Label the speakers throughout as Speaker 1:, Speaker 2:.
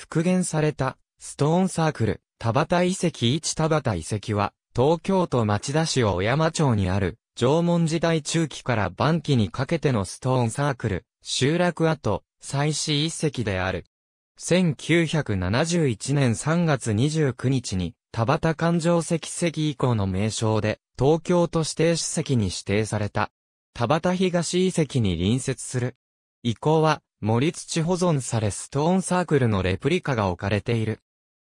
Speaker 1: 復元された、ストーンサークル、田端遺跡一田端遺跡は、東京都町田市小山町にある、縄文時代中期から晩期にかけてのストーンサークル、集落跡、祭祀遺跡である。1971年3月29日に、田端環状石石以降の名称で、東京都指定史跡に指定された。田端東遺跡に隣接する。遺構は、森土保存されストーンサークルのレプリカが置かれている。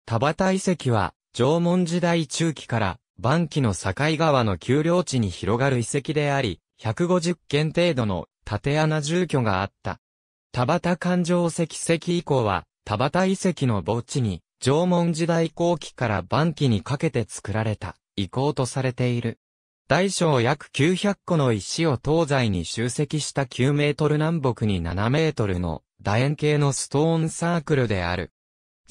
Speaker 1: 田畑遺跡は、縄文時代中期から、晩期の境川の丘陵地に広がる遺跡であり、150軒程度の縦穴住居があった。田畑環状石石以降は、田畑遺跡の墓地に、縄文時代後期から晩期にかけて作られた、遺構とされている。大小約900個の石を東西に集積した9メートル南北に7メートルの楕円形のストーンサークルである。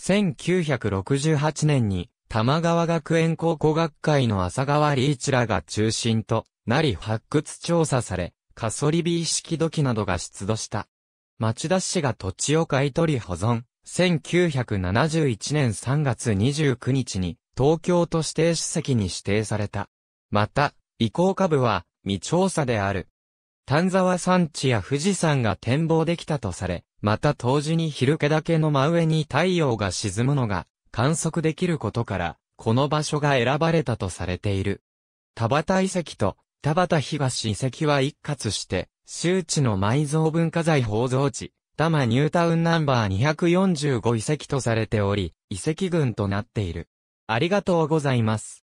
Speaker 1: 1968年に玉川学園高校学会の浅川リーチらが中心となり発掘調査され、カソリビー式土器などが出土した。町田市が土地を買い取り保存。1971年3月29日に東京都指定史跡に指定された。また、移行下部は未調査である。丹沢山地や富士山が展望できたとされ、また当時に昼気けの真上に太陽が沈むのが観測できることから、この場所が選ばれたとされている。田畑遺跡と田畑東遺跡は一括して、周知の埋蔵文化財宝蔵地、多摩ニュータウンナンバー245遺跡とされており、遺跡群となっている。ありがとうござい
Speaker 2: ます。